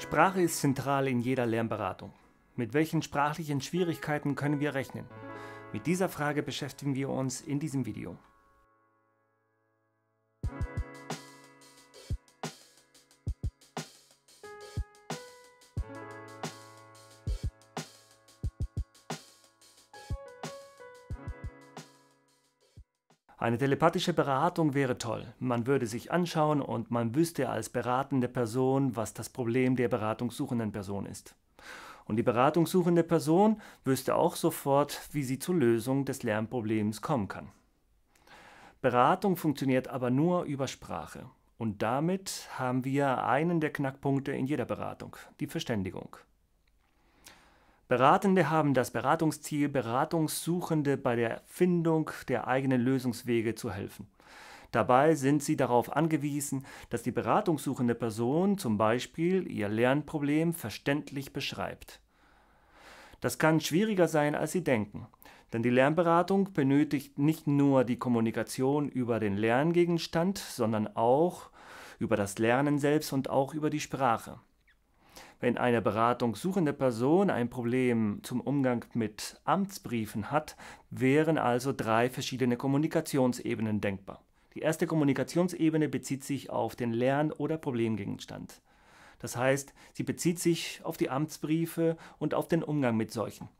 Sprache ist zentral in jeder Lernberatung. Mit welchen sprachlichen Schwierigkeiten können wir rechnen? Mit dieser Frage beschäftigen wir uns in diesem Video. Eine telepathische Beratung wäre toll. Man würde sich anschauen und man wüsste als beratende Person, was das Problem der beratungssuchenden Person ist. Und die beratungssuchende Person wüsste auch sofort, wie sie zur Lösung des Lernproblems kommen kann. Beratung funktioniert aber nur über Sprache. Und damit haben wir einen der Knackpunkte in jeder Beratung, die Verständigung. Beratende haben das Beratungsziel, Beratungssuchende bei der Findung der eigenen Lösungswege zu helfen. Dabei sind sie darauf angewiesen, dass die beratungssuchende Person zum Beispiel ihr Lernproblem verständlich beschreibt. Das kann schwieriger sein, als sie denken, denn die Lernberatung benötigt nicht nur die Kommunikation über den Lerngegenstand, sondern auch über das Lernen selbst und auch über die Sprache. Wenn eine beratungssuchende Person ein Problem zum Umgang mit Amtsbriefen hat, wären also drei verschiedene Kommunikationsebenen denkbar. Die erste Kommunikationsebene bezieht sich auf den Lern- oder Problemgegenstand. Das heißt, sie bezieht sich auf die Amtsbriefe und auf den Umgang mit solchen.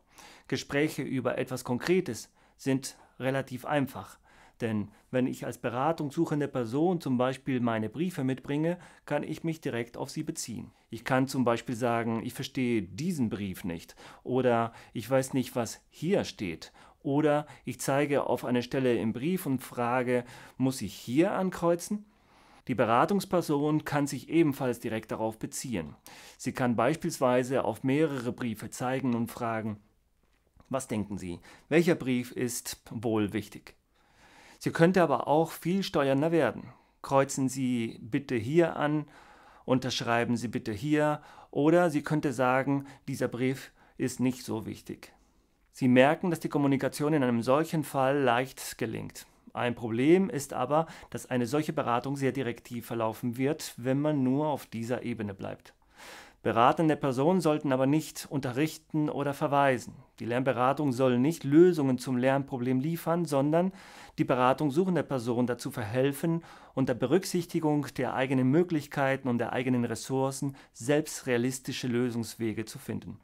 Gespräche über etwas Konkretes sind relativ einfach. Denn wenn ich als beratungssuchende Person zum Beispiel meine Briefe mitbringe, kann ich mich direkt auf sie beziehen. Ich kann zum Beispiel sagen, ich verstehe diesen Brief nicht oder ich weiß nicht, was hier steht. Oder ich zeige auf eine Stelle im Brief und frage, muss ich hier ankreuzen? Die Beratungsperson kann sich ebenfalls direkt darauf beziehen. Sie kann beispielsweise auf mehrere Briefe zeigen und fragen, was denken Sie, welcher Brief ist wohl wichtig? Sie könnte aber auch viel steuernder werden. Kreuzen Sie bitte hier an, unterschreiben Sie bitte hier oder sie könnte sagen, dieser Brief ist nicht so wichtig. Sie merken, dass die Kommunikation in einem solchen Fall leicht gelingt. Ein Problem ist aber, dass eine solche Beratung sehr direktiv verlaufen wird, wenn man nur auf dieser Ebene bleibt. Beratende Personen sollten aber nicht unterrichten oder verweisen. Die Lernberatung soll nicht Lösungen zum Lernproblem liefern, sondern die Beratung suchender Personen dazu verhelfen, unter Berücksichtigung der eigenen Möglichkeiten und der eigenen Ressourcen selbst realistische Lösungswege zu finden.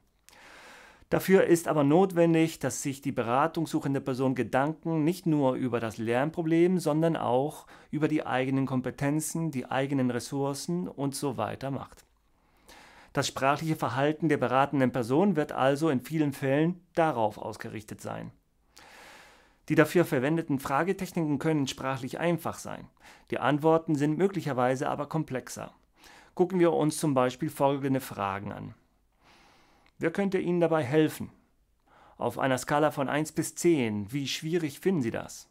Dafür ist aber notwendig, dass sich die beratungssuchende Person Gedanken nicht nur über das Lernproblem, sondern auch über die eigenen Kompetenzen, die eigenen Ressourcen und so weiter macht. Das sprachliche Verhalten der beratenden Person wird also in vielen Fällen darauf ausgerichtet sein. Die dafür verwendeten Fragetechniken können sprachlich einfach sein. Die Antworten sind möglicherweise aber komplexer. Gucken wir uns zum Beispiel folgende Fragen an. Wer könnte Ihnen dabei helfen? Auf einer Skala von 1 bis 10, wie schwierig finden Sie das?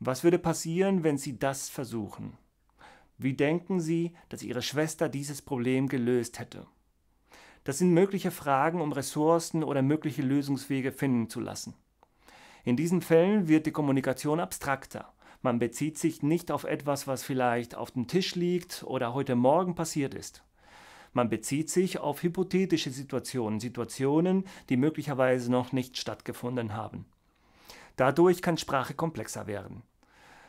Was würde passieren, wenn Sie das versuchen? Wie denken Sie, dass Ihre Schwester dieses Problem gelöst hätte? Das sind mögliche Fragen, um Ressourcen oder mögliche Lösungswege finden zu lassen. In diesen Fällen wird die Kommunikation abstrakter. Man bezieht sich nicht auf etwas, was vielleicht auf dem Tisch liegt oder heute Morgen passiert ist. Man bezieht sich auf hypothetische Situationen, Situationen, die möglicherweise noch nicht stattgefunden haben. Dadurch kann Sprache komplexer werden.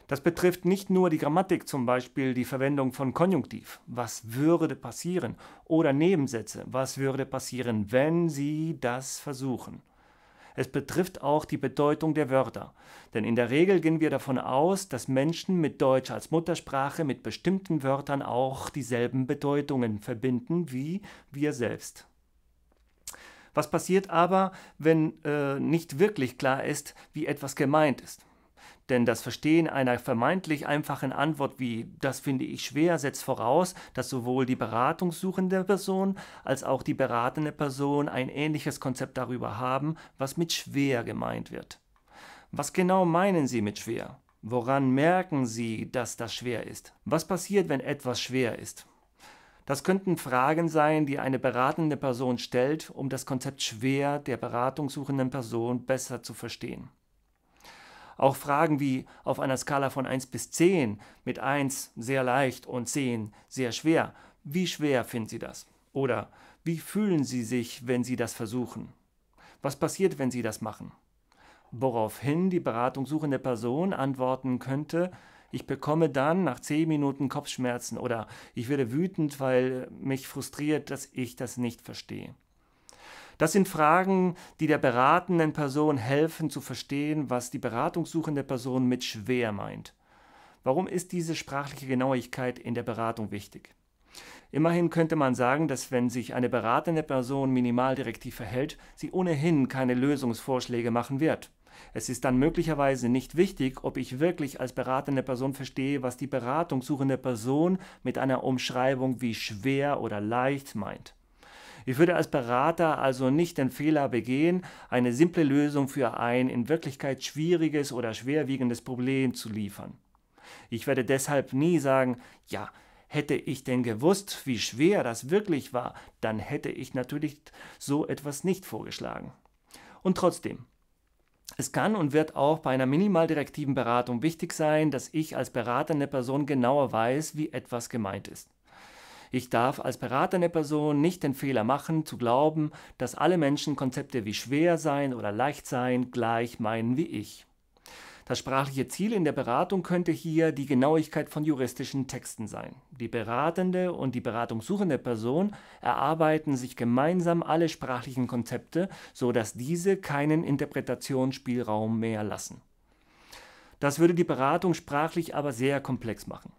Das betrifft nicht nur die Grammatik, zum Beispiel die Verwendung von Konjunktiv, was würde passieren, oder Nebensätze, was würde passieren, wenn Sie das versuchen. Es betrifft auch die Bedeutung der Wörter. Denn in der Regel gehen wir davon aus, dass Menschen mit Deutsch als Muttersprache mit bestimmten Wörtern auch dieselben Bedeutungen verbinden wie wir selbst. Was passiert aber, wenn äh, nicht wirklich klar ist, wie etwas gemeint ist? Denn das Verstehen einer vermeintlich einfachen Antwort wie das finde ich schwer setzt voraus, dass sowohl die beratungssuchende Person als auch die beratende Person ein ähnliches Konzept darüber haben, was mit schwer gemeint wird. Was genau meinen Sie mit schwer? Woran merken Sie, dass das schwer ist? Was passiert, wenn etwas schwer ist? Das könnten Fragen sein, die eine beratende Person stellt, um das Konzept schwer der beratungssuchenden Person besser zu verstehen. Auch Fragen wie auf einer Skala von 1 bis 10 mit 1 sehr leicht und 10 sehr schwer. Wie schwer finden Sie das? Oder wie fühlen Sie sich, wenn Sie das versuchen? Was passiert, wenn Sie das machen? Woraufhin die beratungssuchende Person antworten könnte, ich bekomme dann nach 10 Minuten Kopfschmerzen oder ich werde wütend, weil mich frustriert, dass ich das nicht verstehe. Das sind Fragen, die der beratenden Person helfen zu verstehen, was die beratungssuchende Person mit schwer meint. Warum ist diese sprachliche Genauigkeit in der Beratung wichtig? Immerhin könnte man sagen, dass wenn sich eine beratende Person minimaldirektiv verhält, sie ohnehin keine Lösungsvorschläge machen wird. Es ist dann möglicherweise nicht wichtig, ob ich wirklich als beratende Person verstehe, was die beratungssuchende Person mit einer Umschreibung wie schwer oder leicht meint. Ich würde als Berater also nicht den Fehler begehen, eine simple Lösung für ein in Wirklichkeit schwieriges oder schwerwiegendes Problem zu liefern. Ich werde deshalb nie sagen, ja, hätte ich denn gewusst, wie schwer das wirklich war, dann hätte ich natürlich so etwas nicht vorgeschlagen. Und trotzdem, es kann und wird auch bei einer minimaldirektiven Beratung wichtig sein, dass ich als beratende Person genauer weiß, wie etwas gemeint ist. Ich darf als beratende Person nicht den Fehler machen, zu glauben, dass alle Menschen Konzepte wie schwer sein oder leicht sein gleich meinen wie ich. Das sprachliche Ziel in der Beratung könnte hier die Genauigkeit von juristischen Texten sein. Die beratende und die beratungssuchende Person erarbeiten sich gemeinsam alle sprachlichen Konzepte, sodass diese keinen Interpretationsspielraum mehr lassen. Das würde die Beratung sprachlich aber sehr komplex machen.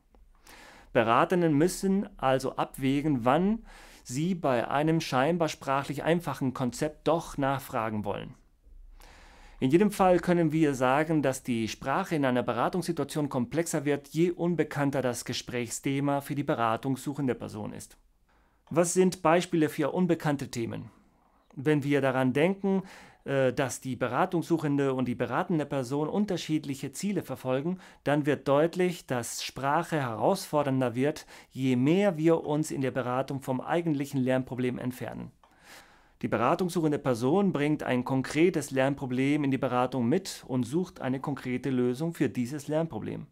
Beratenden müssen also abwägen, wann sie bei einem scheinbar sprachlich einfachen Konzept doch nachfragen wollen. In jedem Fall können wir sagen, dass die Sprache in einer Beratungssituation komplexer wird, je unbekannter das Gesprächsthema für die beratungssuchende Person ist. Was sind Beispiele für unbekannte Themen? Wenn wir daran denken, äh, dass die Beratungssuchende und die beratende Person unterschiedliche Ziele verfolgen, dann wird deutlich, dass Sprache herausfordernder wird, je mehr wir uns in der Beratung vom eigentlichen Lernproblem entfernen. Die beratungssuchende Person bringt ein konkretes Lernproblem in die Beratung mit und sucht eine konkrete Lösung für dieses Lernproblem,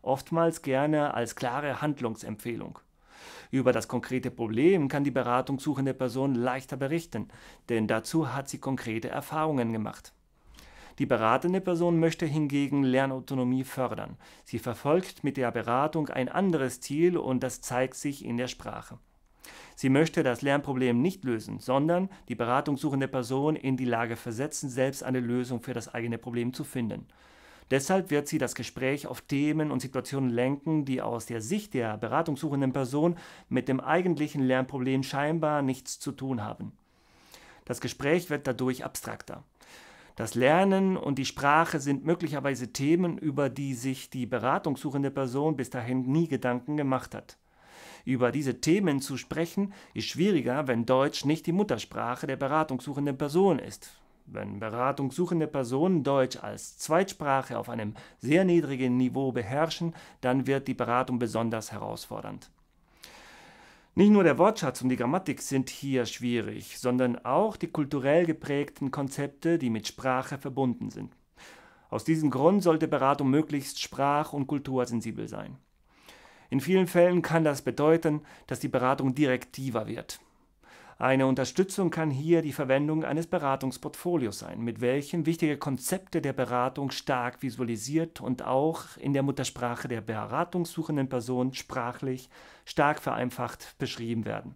oftmals gerne als klare Handlungsempfehlung. Über das konkrete Problem kann die beratungssuchende Person leichter berichten, denn dazu hat sie konkrete Erfahrungen gemacht. Die beratende Person möchte hingegen Lernautonomie fördern. Sie verfolgt mit der Beratung ein anderes Ziel und das zeigt sich in der Sprache. Sie möchte das Lernproblem nicht lösen, sondern die beratungssuchende Person in die Lage versetzen, selbst eine Lösung für das eigene Problem zu finden. Deshalb wird sie das Gespräch auf Themen und Situationen lenken, die aus der Sicht der beratungssuchenden Person mit dem eigentlichen Lernproblem scheinbar nichts zu tun haben. Das Gespräch wird dadurch abstrakter. Das Lernen und die Sprache sind möglicherweise Themen, über die sich die beratungssuchende Person bis dahin nie Gedanken gemacht hat. Über diese Themen zu sprechen ist schwieriger, wenn Deutsch nicht die Muttersprache der beratungssuchenden Person ist. Wenn beratungssuchende Personen Deutsch als Zweitsprache auf einem sehr niedrigen Niveau beherrschen, dann wird die Beratung besonders herausfordernd. Nicht nur der Wortschatz und die Grammatik sind hier schwierig, sondern auch die kulturell geprägten Konzepte, die mit Sprache verbunden sind. Aus diesem Grund sollte Beratung möglichst sprach- und kultursensibel sein. In vielen Fällen kann das bedeuten, dass die Beratung direktiver wird. Eine Unterstützung kann hier die Verwendung eines Beratungsportfolios sein, mit welchem wichtige Konzepte der Beratung stark visualisiert und auch in der Muttersprache der beratungssuchenden Person sprachlich stark vereinfacht beschrieben werden.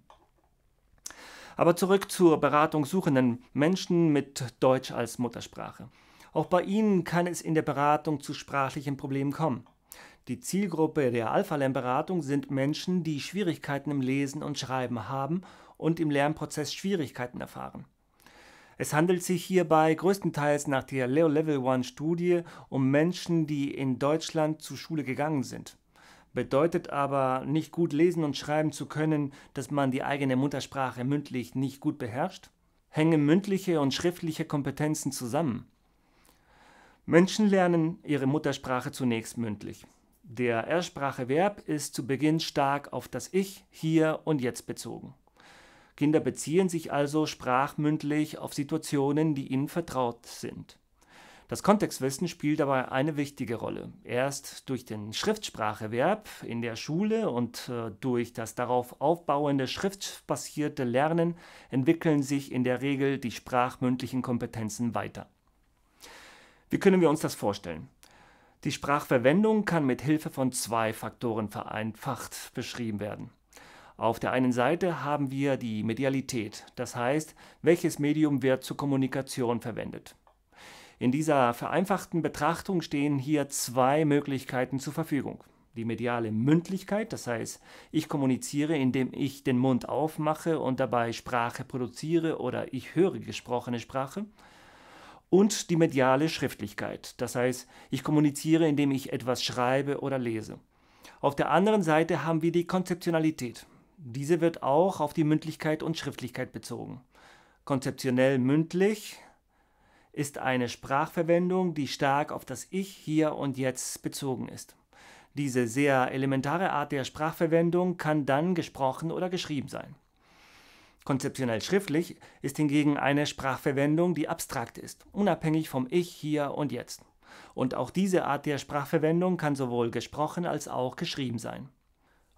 Aber zurück zur beratungssuchenden Menschen mit Deutsch als Muttersprache. Auch bei ihnen kann es in der Beratung zu sprachlichen Problemen kommen. Die Zielgruppe der Alpha-Lernberatung sind Menschen, die Schwierigkeiten im Lesen und Schreiben haben und im Lernprozess Schwierigkeiten erfahren. Es handelt sich hierbei größtenteils nach der Leo Level One Studie um Menschen, die in Deutschland zur Schule gegangen sind. Bedeutet aber, nicht gut lesen und schreiben zu können, dass man die eigene Muttersprache mündlich nicht gut beherrscht? Hängen mündliche und schriftliche Kompetenzen zusammen? Menschen lernen ihre Muttersprache zunächst mündlich. Der Erstsprache-Verb ist zu Beginn stark auf das Ich, Hier und Jetzt bezogen. Kinder beziehen sich also sprachmündlich auf Situationen, die ihnen vertraut sind. Das Kontextwissen spielt dabei eine wichtige Rolle. Erst durch den Schriftspracheverb in der Schule und äh, durch das darauf aufbauende schriftbasierte Lernen entwickeln sich in der Regel die sprachmündlichen Kompetenzen weiter. Wie können wir uns das vorstellen? Die Sprachverwendung kann mit Hilfe von zwei Faktoren vereinfacht beschrieben werden. Auf der einen Seite haben wir die Medialität, das heißt, welches Medium wird zur Kommunikation verwendet. In dieser vereinfachten Betrachtung stehen hier zwei Möglichkeiten zur Verfügung. Die mediale Mündlichkeit, das heißt, ich kommuniziere, indem ich den Mund aufmache und dabei Sprache produziere oder ich höre gesprochene Sprache und die mediale Schriftlichkeit. Das heißt, ich kommuniziere, indem ich etwas schreibe oder lese. Auf der anderen Seite haben wir die Konzeptionalität. Diese wird auch auf die Mündlichkeit und Schriftlichkeit bezogen. Konzeptionell mündlich ist eine Sprachverwendung, die stark auf das Ich hier und jetzt bezogen ist. Diese sehr elementare Art der Sprachverwendung kann dann gesprochen oder geschrieben sein. Konzeptionell schriftlich ist hingegen eine Sprachverwendung, die abstrakt ist, unabhängig vom Ich, Hier und Jetzt. Und auch diese Art der Sprachverwendung kann sowohl gesprochen als auch geschrieben sein.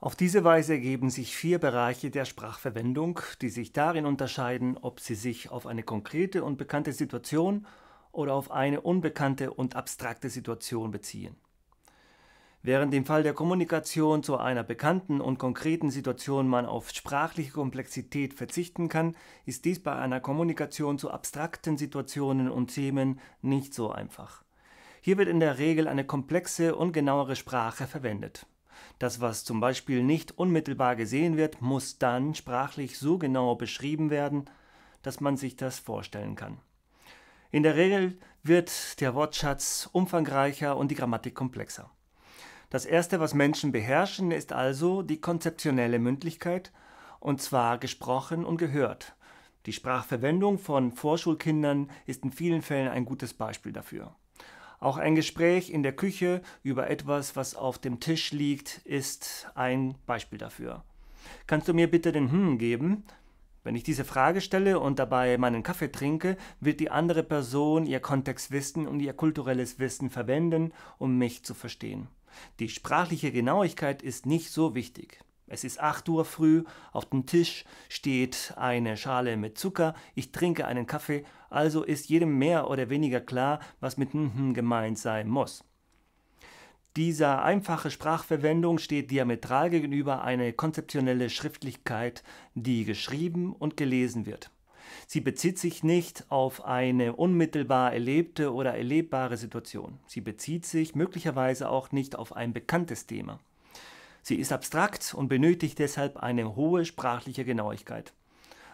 Auf diese Weise ergeben sich vier Bereiche der Sprachverwendung, die sich darin unterscheiden, ob sie sich auf eine konkrete und bekannte Situation oder auf eine unbekannte und abstrakte Situation beziehen. Während im Fall der Kommunikation zu einer bekannten und konkreten Situation man auf sprachliche Komplexität verzichten kann, ist dies bei einer Kommunikation zu abstrakten Situationen und Themen nicht so einfach. Hier wird in der Regel eine komplexe und genauere Sprache verwendet. Das, was zum Beispiel nicht unmittelbar gesehen wird, muss dann sprachlich so genau beschrieben werden, dass man sich das vorstellen kann. In der Regel wird der Wortschatz umfangreicher und die Grammatik komplexer. Das Erste, was Menschen beherrschen, ist also die konzeptionelle Mündlichkeit, und zwar gesprochen und gehört. Die Sprachverwendung von Vorschulkindern ist in vielen Fällen ein gutes Beispiel dafür. Auch ein Gespräch in der Küche über etwas, was auf dem Tisch liegt, ist ein Beispiel dafür. Kannst du mir bitte den Hm geben? Wenn ich diese Frage stelle und dabei meinen Kaffee trinke, wird die andere Person ihr Kontextwissen und ihr kulturelles Wissen verwenden, um mich zu verstehen. Die sprachliche Genauigkeit ist nicht so wichtig. Es ist 8 Uhr früh, auf dem Tisch steht eine Schale mit Zucker, ich trinke einen Kaffee, also ist jedem mehr oder weniger klar, was mit hm gemeint sein muss. Dieser einfache Sprachverwendung steht diametral gegenüber eine konzeptionelle Schriftlichkeit, die geschrieben und gelesen wird. Sie bezieht sich nicht auf eine unmittelbar erlebte oder erlebbare Situation. Sie bezieht sich möglicherweise auch nicht auf ein bekanntes Thema. Sie ist abstrakt und benötigt deshalb eine hohe sprachliche Genauigkeit.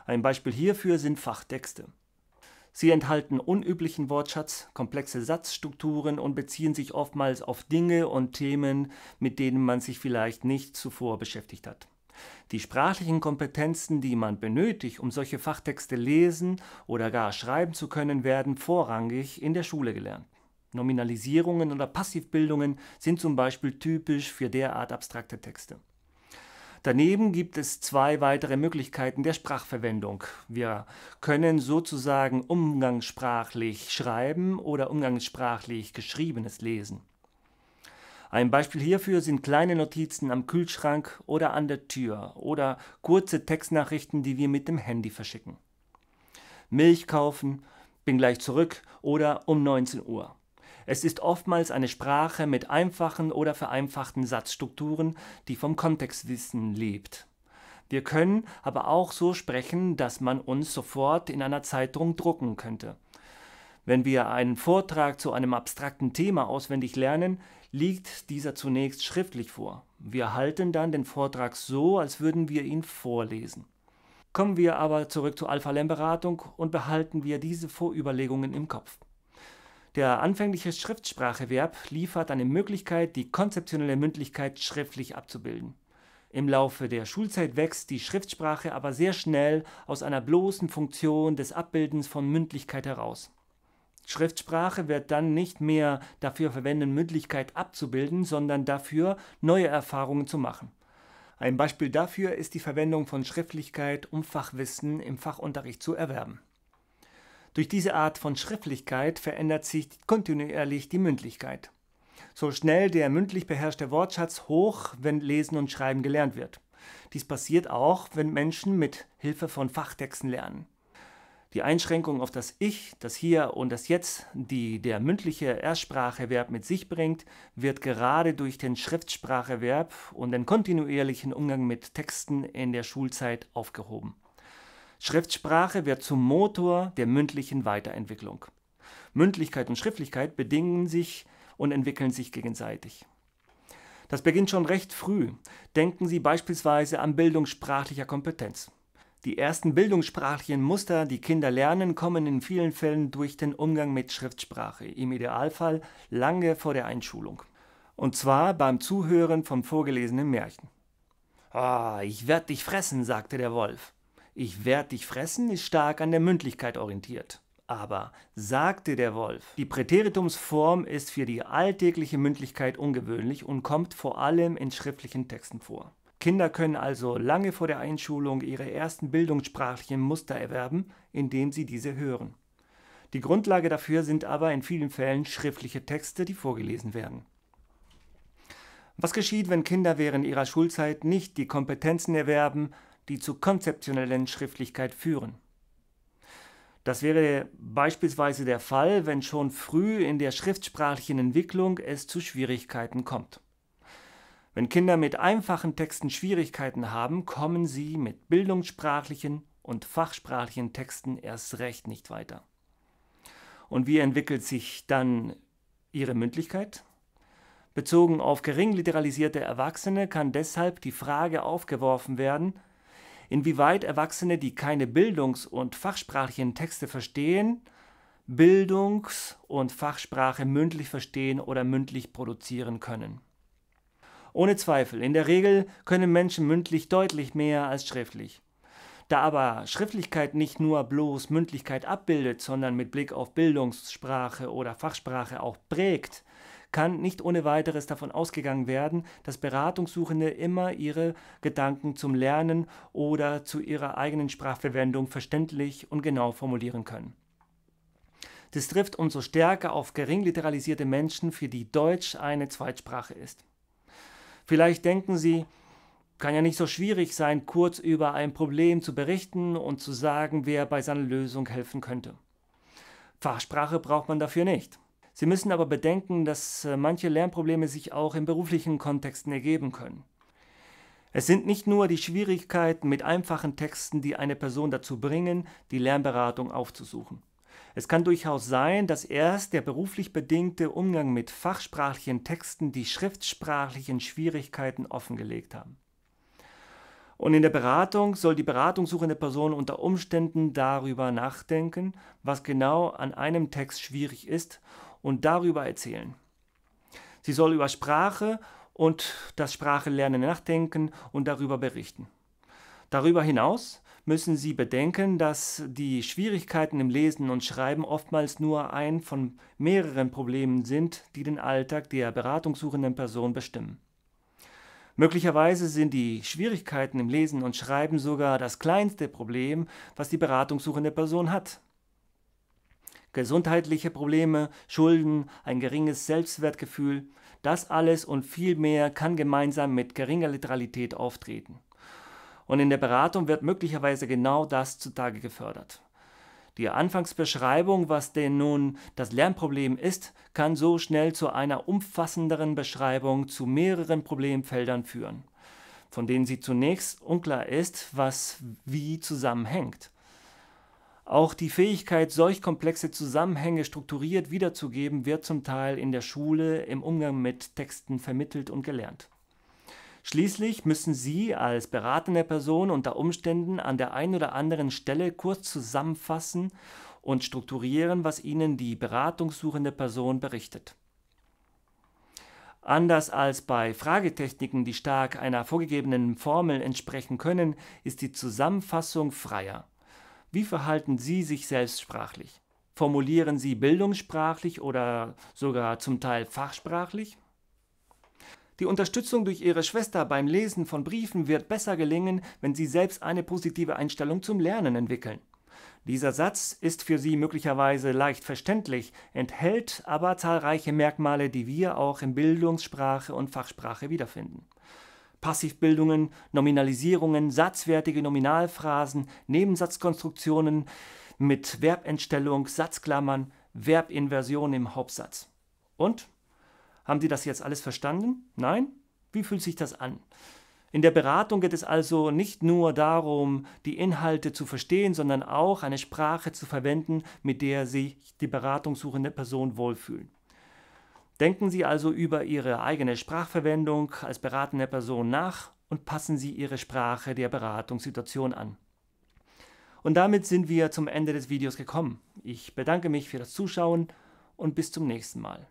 Ein Beispiel hierfür sind Fachtexte. Sie enthalten unüblichen Wortschatz, komplexe Satzstrukturen und beziehen sich oftmals auf Dinge und Themen, mit denen man sich vielleicht nicht zuvor beschäftigt hat. Die sprachlichen Kompetenzen, die man benötigt, um solche Fachtexte lesen oder gar schreiben zu können, werden vorrangig in der Schule gelernt. Nominalisierungen oder Passivbildungen sind zum Beispiel typisch für derart abstrakte Texte. Daneben gibt es zwei weitere Möglichkeiten der Sprachverwendung. Wir können sozusagen umgangssprachlich schreiben oder umgangssprachlich geschriebenes lesen. Ein Beispiel hierfür sind kleine Notizen am Kühlschrank oder an der Tür oder kurze Textnachrichten, die wir mit dem Handy verschicken. Milch kaufen, bin gleich zurück oder um 19 Uhr. Es ist oftmals eine Sprache mit einfachen oder vereinfachten Satzstrukturen, die vom Kontextwissen lebt. Wir können aber auch so sprechen, dass man uns sofort in einer Zeitung drucken könnte. Wenn wir einen Vortrag zu einem abstrakten Thema auswendig lernen, liegt dieser zunächst schriftlich vor. Wir halten dann den Vortrag so, als würden wir ihn vorlesen. Kommen wir aber zurück zur Alpha-Lem-Beratung und behalten wir diese Vorüberlegungen im Kopf. Der anfängliche Schriftspracheverb liefert eine Möglichkeit, die konzeptionelle Mündlichkeit schriftlich abzubilden. Im Laufe der Schulzeit wächst die Schriftsprache aber sehr schnell aus einer bloßen Funktion des Abbildens von Mündlichkeit heraus. Schriftsprache wird dann nicht mehr dafür verwenden, Mündlichkeit abzubilden, sondern dafür, neue Erfahrungen zu machen. Ein Beispiel dafür ist die Verwendung von Schriftlichkeit, um Fachwissen im Fachunterricht zu erwerben. Durch diese Art von Schriftlichkeit verändert sich kontinuierlich die Mündlichkeit. So schnell der mündlich beherrschte Wortschatz hoch, wenn Lesen und Schreiben gelernt wird. Dies passiert auch, wenn Menschen mit Hilfe von Fachtexten lernen. Die Einschränkung auf das Ich, das Hier und das Jetzt, die der mündliche Erstspracheverb mit sich bringt, wird gerade durch den Schriftspracheverb und den kontinuierlichen Umgang mit Texten in der Schulzeit aufgehoben. Schriftsprache wird zum Motor der mündlichen Weiterentwicklung. Mündlichkeit und Schriftlichkeit bedingen sich und entwickeln sich gegenseitig. Das beginnt schon recht früh. Denken Sie beispielsweise an Bildung sprachlicher Kompetenz. Die ersten bildungssprachlichen Muster, die Kinder lernen, kommen in vielen Fällen durch den Umgang mit Schriftsprache, im Idealfall lange vor der Einschulung. Und zwar beim Zuhören von vorgelesenen Märchen. Ah, ich werd dich fressen, sagte der Wolf. Ich werd dich fressen ist stark an der Mündlichkeit orientiert. Aber sagte der Wolf. Die Präteritumsform ist für die alltägliche Mündlichkeit ungewöhnlich und kommt vor allem in schriftlichen Texten vor. Kinder können also lange vor der Einschulung ihre ersten bildungssprachlichen Muster erwerben, indem sie diese hören. Die Grundlage dafür sind aber in vielen Fällen schriftliche Texte, die vorgelesen werden. Was geschieht, wenn Kinder während ihrer Schulzeit nicht die Kompetenzen erwerben, die zu konzeptionellen Schriftlichkeit führen? Das wäre beispielsweise der Fall, wenn schon früh in der schriftsprachlichen Entwicklung es zu Schwierigkeiten kommt. Wenn Kinder mit einfachen Texten Schwierigkeiten haben, kommen sie mit bildungssprachlichen und fachsprachlichen Texten erst recht nicht weiter. Und wie entwickelt sich dann ihre Mündlichkeit? Bezogen auf gering literalisierte Erwachsene kann deshalb die Frage aufgeworfen werden, inwieweit Erwachsene, die keine bildungs- und fachsprachlichen Texte verstehen, Bildungs- und Fachsprache mündlich verstehen oder mündlich produzieren können. Ohne Zweifel, in der Regel können Menschen mündlich deutlich mehr als schriftlich. Da aber Schriftlichkeit nicht nur bloß Mündlichkeit abbildet, sondern mit Blick auf Bildungssprache oder Fachsprache auch prägt, kann nicht ohne weiteres davon ausgegangen werden, dass Beratungssuchende immer ihre Gedanken zum Lernen oder zu ihrer eigenen Sprachverwendung verständlich und genau formulieren können. Das trifft umso stärker auf gering literalisierte Menschen, für die Deutsch eine Zweitsprache ist. Vielleicht denken Sie, kann ja nicht so schwierig sein, kurz über ein Problem zu berichten und zu sagen, wer bei seiner Lösung helfen könnte. Fachsprache braucht man dafür nicht. Sie müssen aber bedenken, dass äh, manche Lernprobleme sich auch in beruflichen Kontexten ergeben können. Es sind nicht nur die Schwierigkeiten mit einfachen Texten, die eine Person dazu bringen, die Lernberatung aufzusuchen. Es kann durchaus sein, dass erst der beruflich bedingte Umgang mit fachsprachlichen Texten die schriftsprachlichen Schwierigkeiten offengelegt haben. Und in der Beratung soll die beratungssuchende Person unter Umständen darüber nachdenken, was genau an einem Text schwierig ist und darüber erzählen. Sie soll über Sprache und das Sprachelernen nachdenken und darüber berichten. Darüber hinaus müssen Sie bedenken, dass die Schwierigkeiten im Lesen und Schreiben oftmals nur ein von mehreren Problemen sind, die den Alltag der beratungssuchenden Person bestimmen. Möglicherweise sind die Schwierigkeiten im Lesen und Schreiben sogar das kleinste Problem, was die beratungssuchende Person hat. Gesundheitliche Probleme, Schulden, ein geringes Selbstwertgefühl, das alles und viel mehr kann gemeinsam mit geringer Literalität auftreten. Und in der Beratung wird möglicherweise genau das zutage gefördert. Die Anfangsbeschreibung, was denn nun das Lernproblem ist, kann so schnell zu einer umfassenderen Beschreibung zu mehreren Problemfeldern führen, von denen sie zunächst unklar ist, was wie zusammenhängt. Auch die Fähigkeit, solch komplexe Zusammenhänge strukturiert wiederzugeben, wird zum Teil in der Schule im Umgang mit Texten vermittelt und gelernt. Schließlich müssen Sie als beratende Person unter Umständen an der einen oder anderen Stelle kurz zusammenfassen und strukturieren, was Ihnen die beratungssuchende Person berichtet. Anders als bei Fragetechniken, die stark einer vorgegebenen Formel entsprechen können, ist die Zusammenfassung freier. Wie verhalten Sie sich selbstsprachlich? Formulieren Sie bildungssprachlich oder sogar zum Teil fachsprachlich? Die Unterstützung durch ihre Schwester beim Lesen von Briefen wird besser gelingen, wenn sie selbst eine positive Einstellung zum Lernen entwickeln. Dieser Satz ist für Sie möglicherweise leicht verständlich, enthält aber zahlreiche Merkmale, die wir auch in Bildungssprache und Fachsprache wiederfinden. Passivbildungen, Nominalisierungen, satzwertige Nominalphrasen, Nebensatzkonstruktionen mit Verbentstellung, Satzklammern, Verbinversion im Hauptsatz. Und haben die das jetzt alles verstanden? Nein? Wie fühlt sich das an? In der Beratung geht es also nicht nur darum, die Inhalte zu verstehen, sondern auch eine Sprache zu verwenden, mit der sich die beratungssuchende Person wohlfühlt. Denken Sie also über Ihre eigene Sprachverwendung als beratende Person nach und passen Sie Ihre Sprache der Beratungssituation an. Und damit sind wir zum Ende des Videos gekommen. Ich bedanke mich für das Zuschauen und bis zum nächsten Mal.